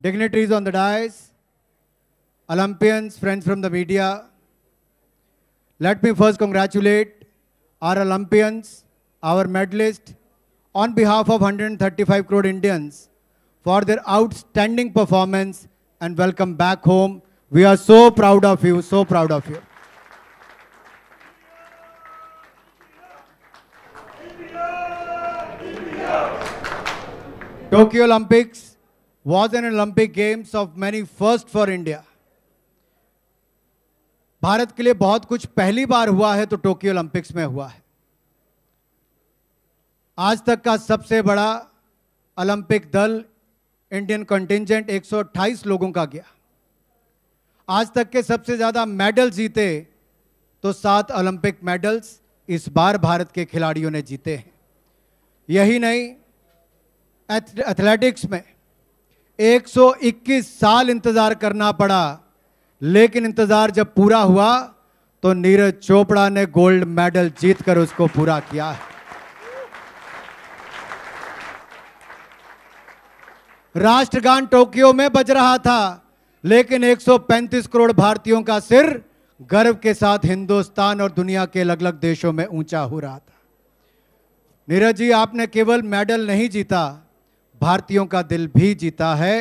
dignitaries on the dais, Olympians, friends from the media, let me first congratulate our Olympians, our medalist on behalf of 135 crore Indians for their outstanding performance and welcome back home. We are so proud of you, so proud of you. India, India, India. Tokyo Olympics was an Olympic Games of many first for India. Bharat के लिए बहुत कुछ पहली बार हुआ है तो Tokyo Olympics में हुआ है आज तक का सबसे बड़ा ओलंपिक दल इंडियन कंटिजेंट 128 लोगों का गया आज तक के सबसे ज़्यादा मेडल जीते तो सात ओलंपिक मेडल्स इस बार भारत के खिलाड़ियों ने जीते हैं यही नहीं एथलेटिक्स में 121 साल इंतज़ार करना पड़ा लेकिन इंतज़ार जब पूरा हुआ तो नीरज चोपड़ा ने गोल्ड मेडल जीतकर उसको पूरा किया राष्ट्रगान टोक्यो में बज रहा था लेकिन 135 करोड़ भारतीयों का सिर गर्व के साथ हिंदुस्तान और दुनिया के अलग अलग देशों में ऊंचा हो रहा था नीरज जी आपने केवल मेडल नहीं जीता भारतीयों का दिल भी जीता है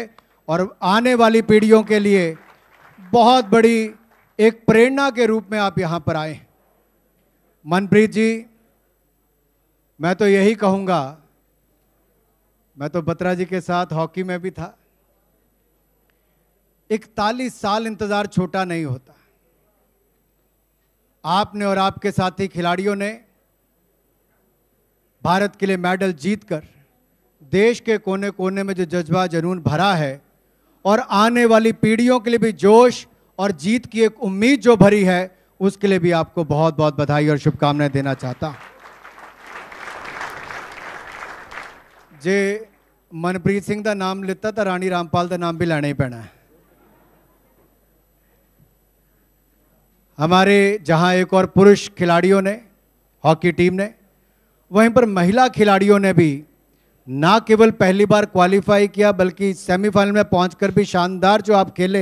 और आने वाली पीढ़ियों के लिए बहुत बड़ी एक प्रेरणा के रूप में आप यहाँ पर आए मनप्रीत जी मैं तो यही कहूँगा मैं तो बत्रा जी के साथ हॉकी में भी था इकतालीस साल इंतज़ार छोटा नहीं होता आपने और आपके साथी खिलाड़ियों ने भारत के लिए मेडल जीतकर देश के कोने कोने में जो जज्बा जनून भरा है और आने वाली पीढ़ियों के लिए भी जोश और जीत की एक उम्मीद जो भरी है उसके लिए भी आपको बहुत बहुत बधाई और शुभकामनाएं देना चाहता जे मनप्रीत सिंह का नाम लिता तो राणी रामपाल का नाम भी लेना ही पैना है हमारे जहां एक और पुरुष खिलाड़ियों ने हॉकी टीम ने वहीं पर महिला खिलाड़ियों ने भी ना केवल पहली बार क्वालिफाई किया बल्कि सेमीफाइनल में पहुंचकर भी शानदार जो आप खेले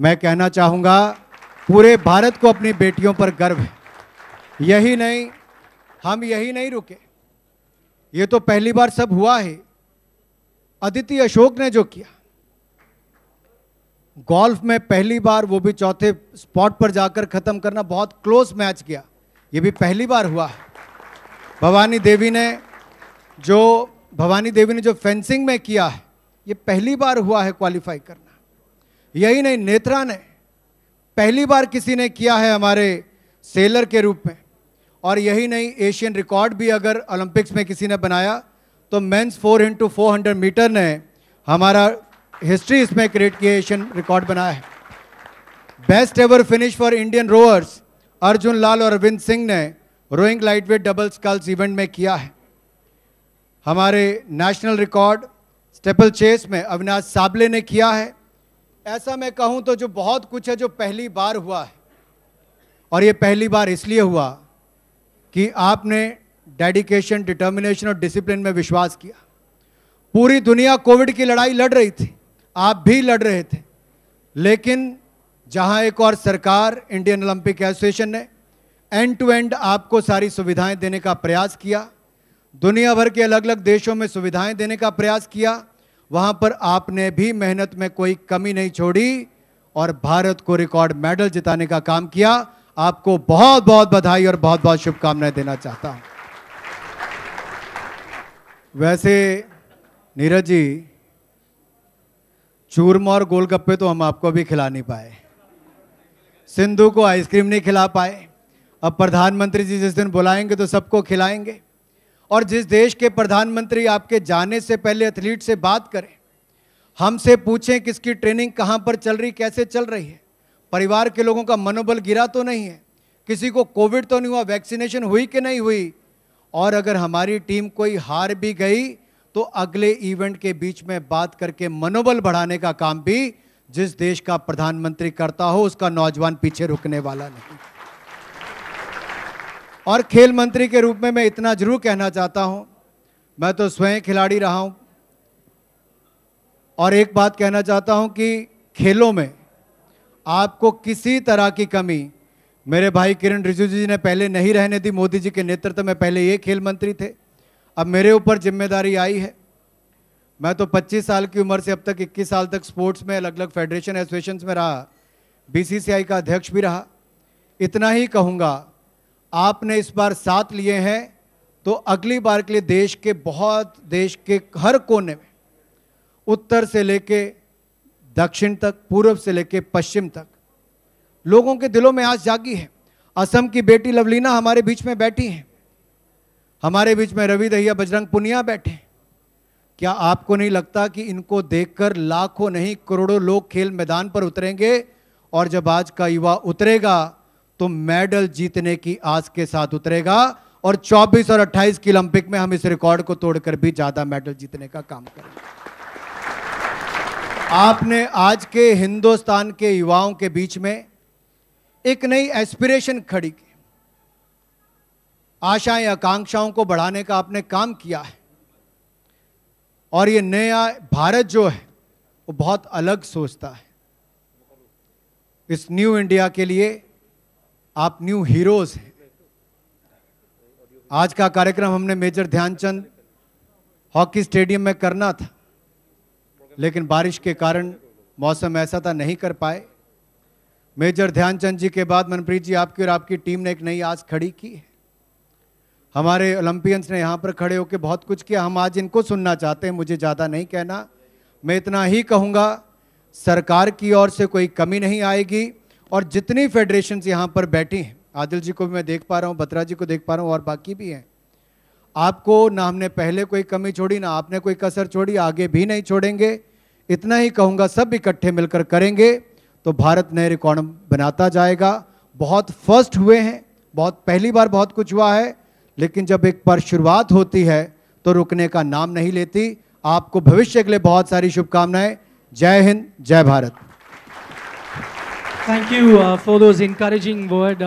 मैं कहना चाहूँगा पूरे भारत को अपनी बेटियों पर गर्व है यही नहीं हम यही नहीं रुके ये तो पहली बार सब हुआ है अदिति अशोक ने जो किया गोल्फ में पहली बार वो भी चौथे स्पॉट पर जाकर ख़त्म करना बहुत क्लोज मैच गया ये भी पहली बार हुआ है भवानी देवी ने जो भवानी देवी ने जो फेंसिंग में किया है ये पहली बार हुआ है क्वालिफाई करना यही नहीं नेत्रा ने पहली बार किसी ने किया है हमारे सेलर के रूप में और यही नहीं एशियन रिकॉर्ड भी अगर ओलंपिक्स में किसी ने बनाया तो men's four into four hundred metre ने हमारा हिस्ट्री इसमें क्रिएट किया एशियन रिकॉर्ड बनाया है best ever finish for Indian rowers Arjun Lal और अरविंद सिंह ने rowing lightweight double sculls event में किया है हमारे नेशनल रिकॉर्ड स्टेपल चेस में अविनाश साबले ने किया है ऐसा मैं कहूं तो जो बहुत कुछ है जो पहली बार हुआ है और ये पहली बार इसलिए हुआ कि आपने डेडिकेशन डिटर्मिनेशन और डिसिप्लिन में विश्वास किया पूरी दुनिया कोविड की लड़ाई लड़ रही थी आप भी लड़ रहे थे लेकिन जहां एक और सरकार इंडियन ओलंपिक एसोसिएशन ने एंड टू एंड आपको सारी सुविधाएं देने का प्रयास किया दुनिया भर के अलग अलग देशों में सुविधाएं देने का प्रयास किया वहां पर आपने भी मेहनत में कोई कमी नहीं छोड़ी और भारत को रिकॉर्ड मेडल जिताने का काम किया आपको बहुत बहुत बधाई और बहुत बहुत शुभकामनाएं देना चाहता हूं वैसे नीरज जी चूरमा और गोलगप्पे तो हम आपको भी खिला नहीं पाए सिंधु को आइसक्रीम नहीं खिला पाए अब प्रधानमंत्री जी जिस दिन बुलाएंगे तो सबको खिलाएंगे और जिस देश के प्रधानमंत्री आपके जाने से पहले एथलीट से बात करें हमसे पूछें किसकी ट्रेनिंग कहाँ पर चल रही कैसे चल रही है परिवार के लोगों का मनोबल गिरा तो नहीं है किसी को कोविड तो नहीं हुआ वैक्सीनेशन हुई कि नहीं हुई और अगर हमारी टीम कोई हार भी गई तो अगले इवेंट के बीच में बात करके मनोबल बढ़ाने का काम भी जिस देश का प्रधानमंत्री करता हो उसका नौजवान पीछे रुकने वाला नहीं और खेल मंत्री के रूप में मैं इतना जरूर कहना चाहता हूँ मैं तो स्वयं खिलाड़ी रहा हूँ और एक बात कहना चाहता हूँ कि खेलों में आपको किसी तरह की कमी मेरे भाई किरण रिजिजू जी ने पहले नहीं रहने दी मोदी जी के नेतृत्व में पहले ये खेल मंत्री थे अब मेरे ऊपर जिम्मेदारी आई है मैं तो 25 साल की उम्र से अब तक 21 साल तक स्पोर्ट्स में अलग अलग फेडरेशन एसोसिएशन में रहा बीसीसीआई का अध्यक्ष भी रहा इतना ही कहूँगा आपने इस बार साथ लिए हैं तो अगली बार के लिए देश के बहुत देश के हर कोने में उत्तर से लेके दक्षिण तक पूर्व से लेके पश्चिम तक लोगों के दिलों में आज जागी है असम की बेटी लवलीना हमारे बीच में बैठी हैं हमारे बीच में रवि दहिया बजरंग पुनिया बैठे हैं क्या आपको नहीं लगता कि इनको देखकर लाखों नहीं करोड़ों लोग खेल मैदान पर उतरेंगे और जब आज का युवा उतरेगा तो मेडल जीतने की आस के साथ उतरेगा और 24 और 28 की ओलंपिक में हम इस रिकॉर्ड को तोड़कर भी ज्यादा मेडल जीतने का काम करेंगे आपने आज के हिंदुस्तान के युवाओं के बीच में एक नई एस्पिरेशन खड़ी की आशाएं आकांक्षाओं को बढ़ाने का आपने काम किया है और ये नया भारत जो है वो बहुत अलग सोचता है इस न्यू इंडिया के लिए आप न्यू हीरोज हैं आज का कार्यक्रम हमने मेजर ध्यानचंद हॉकी स्टेडियम में करना था लेकिन बारिश के कारण मौसम ऐसा था नहीं कर पाए मेजर ध्यानचंद जी के बाद मनप्रीत जी आपकी और आपकी टीम ने एक नई आज खड़ी की है हमारे ओलंपियंस ने यहाँ पर खड़े होकर बहुत कुछ किया हम आज इनको सुनना चाहते हैं मुझे ज़्यादा नहीं कहना मैं इतना ही कहूँगा सरकार की ओर से कोई कमी नहीं आएगी और जितनी फेडरेशन यहाँ पर बैठी हैं आदिल जी को भी मैं देख पा रहा हूँ बत्रा जी को देख पा रहा हूँ और बाकी भी हैं आपको ना हमने पहले कोई कमी छोड़ी ना आपने कोई कसर छोड़ी आगे भी नहीं छोड़ेंगे इतना ही कहूँगा सब इकट्ठे मिलकर करेंगे तो भारत नए रिकॉर्ड बनाता जाएगा बहुत फर्स्ट हुए हैं बहुत पहली बार बहुत कुछ हुआ है लेकिन जब एक बार शुरुआत होती है तो रुकने का नाम नहीं लेती आपको भविष्य के लिए बहुत सारी शुभकामनाएं जय हिंद जय Bharat Thank you uh, for those encouraging words. Uh,